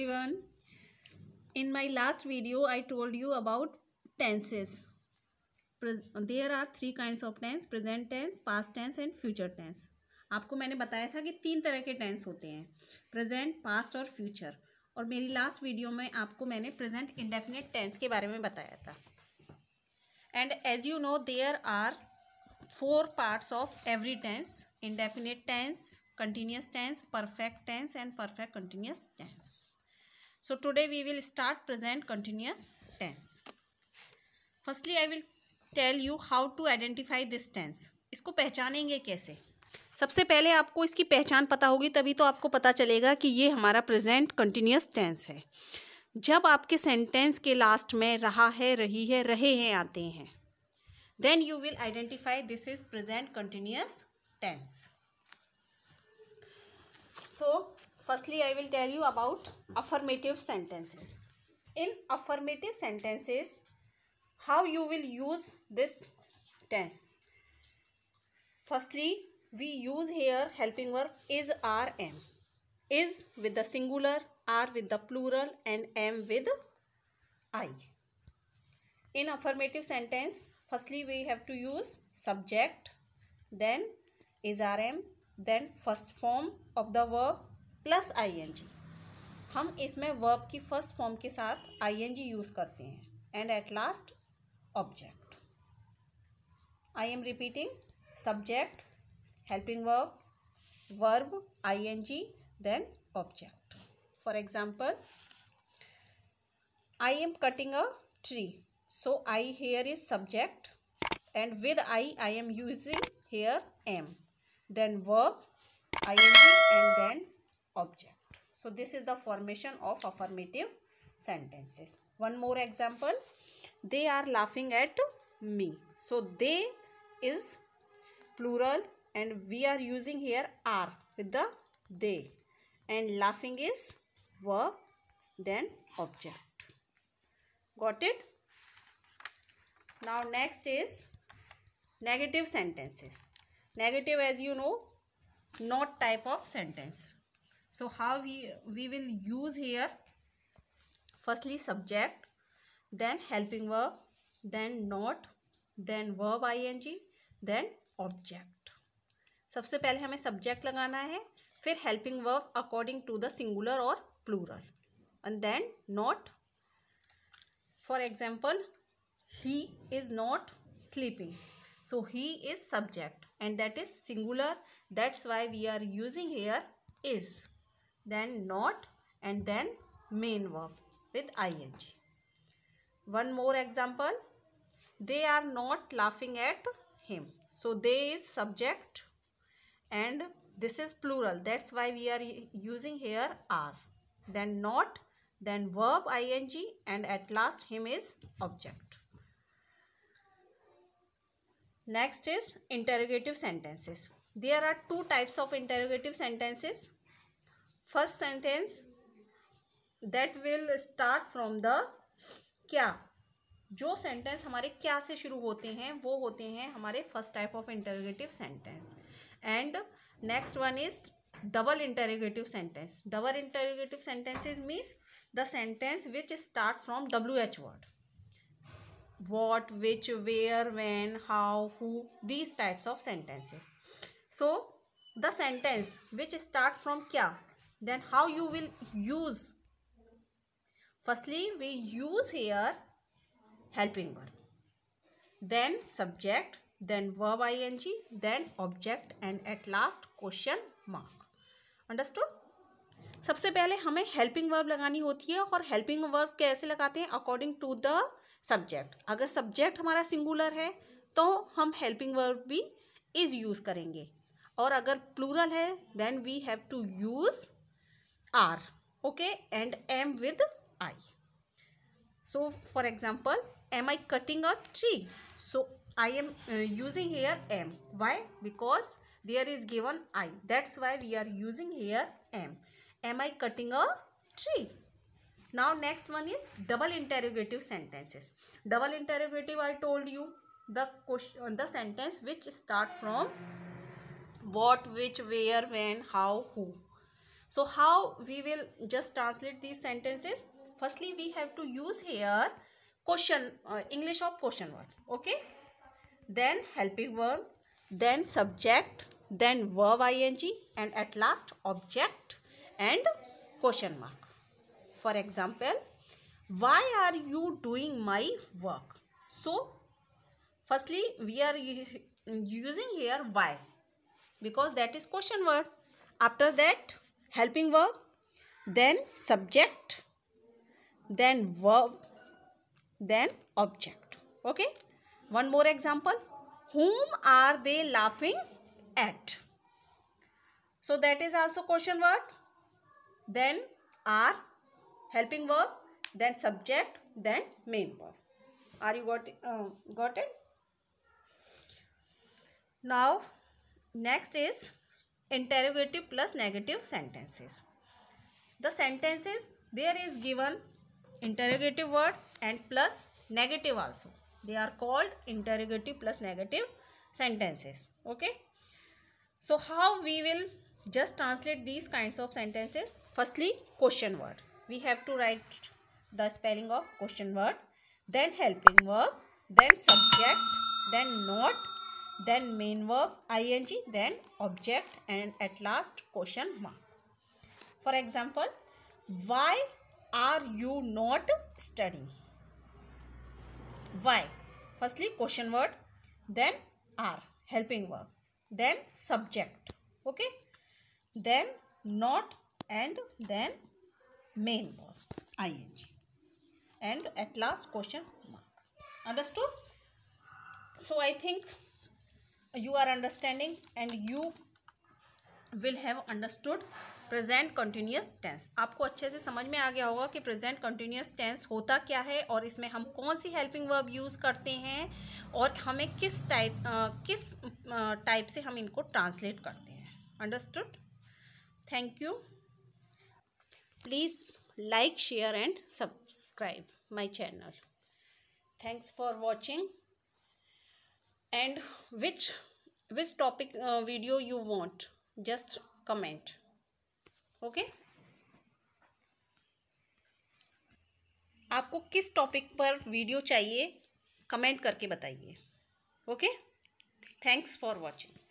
everyone in my last video i told you about tenses Pre there are three kinds of tense present tense past tense and future tense आपको मैंने बताया था कि तीन तरह के टेंस होते हैं प्रेजेंट पास्ट और फ्यूचर और मेरी लास्ट वीडियो में आपको मैंने प्रेजेंट इंडेफिनेट टेंस के बारे में बताया था and as you know there are four parts of every tense indefinite tense continuous tense perfect tense and perfect continuous tense so today we will start present continuous tense firstly i will tell you how to identify this tense इसको पहचानेंगे कैसे सबसे पहले आपको इसकी पहचान पता होगी तभी तो आपको पता चलेगा कि ये हमारा प्रेजेंट कंटिन्यूस टेंस है जब आपके सेंटेंस के लास्ट में रहा है रही है रहे हैं आते हैं then you will identify this is present continuous tense so firstly I will tell you about affirmative sentences. In affirmative sentences, how you will use this tense. Firstly, we use here helping verb is R M. am. Is with the singular, are with the plural and am with I. In affirmative sentence, firstly we have to use subject, then is R M, am, then first form of the verb plus ING हम इसमें verb की first form के साथ ING use करते हैं and at last object I am repeating subject helping verb verb ING then object for example I am cutting a tree so here is subject and with I I am using here am then verb I N G and then object so this is the formation of affirmative sentences one more example they are laughing at me so they is plural and we are using here are with the they and laughing is verb then object got it now next is negative sentences negative as you know not type of sentence so how we we will use here firstly subject then helping verb then not then verb ing then object सबसे पहले हमें subject लगाना है फिर helping verb according to the singular or plural and then not for example he is not sleeping so he is subject and that is singular that's why we are using here is then not and then main verb with ing. One more example. They are not laughing at him. So they is subject and this is plural. That's why we are using here are. Then not, then verb ing and at last him is object. Next is interrogative sentences. There are two types of interrogative sentences first sentence that will start from the क्या जो sentence हमारे क्या से शुरू होते हैं वो होते हैं हमारे first type of interrogative sentence and next one is double interrogative sentence double interrogative sentences means the sentence which start from W H word what which where when how who these types of sentences so the sentence which start from क्या then how you will use firstly we use here helping verb then subject then verb ing then object and at last question mark understood सबसे पहले हमें helping verb लगानी होती है और helping verb कैसे लगाते हैं अकॉर्डिंग टू द सब्जेक्ट अगर सब्जेक्ट हमारा सिंगुलर है तो हम हेल्पिंग वर्ब भी इज़ यूज़ करेंगे और अगर प्लूरल है then we have to use R okay and M with I. So for example am I cutting a tree? So I am uh, using here M. Why? Because there is given I. That's why we are using here M. Am I cutting a tree? Now next one is double interrogative sentences. Double interrogative I told you the question the sentence which start from what, which, where, when, how, who so how we will just translate these sentences? Firstly, we have to use here question, uh, English of question word. Okay. Then helping verb. Then subject. Then verb ing. And at last object and question mark. For example, why are you doing my work? So firstly we are using here why because that is question word after that helping verb, then subject, then verb, then object. Okay. One more example. Whom are they laughing at? So that is also question word. Then are helping verb, then subject, then main verb. Are you got uh, got it? Now next is interrogative plus negative sentences. The sentences there is given interrogative word and plus negative also. They are called interrogative plus negative sentences. Okay. So how we will just translate these kinds of sentences? Firstly, question word. We have to write the spelling of question word, then helping verb, then subject, then not, then main verb ing then object and at last question mark for example why are you not studying why firstly question word then are helping verb then subject okay then not and then main verb ing and at last question mark understood so i think you are understanding and you will have understood present continuous tense आपको अच्छे से समझ में आ गया होगा कि present continuous tense होता क्या है और इसमें हम कौन सी helping verb use करते हैं और हमें किस type आ, किस type से हम इनको translate करते हैं understood thank you please like share and subscribe my channel thanks for watching and which which topic video you want just comment okay आपको किस टॉपिक पर वीडियो चाहिए कमेंट करके बताइए ओके थैंक्स फॉर वॉचिंग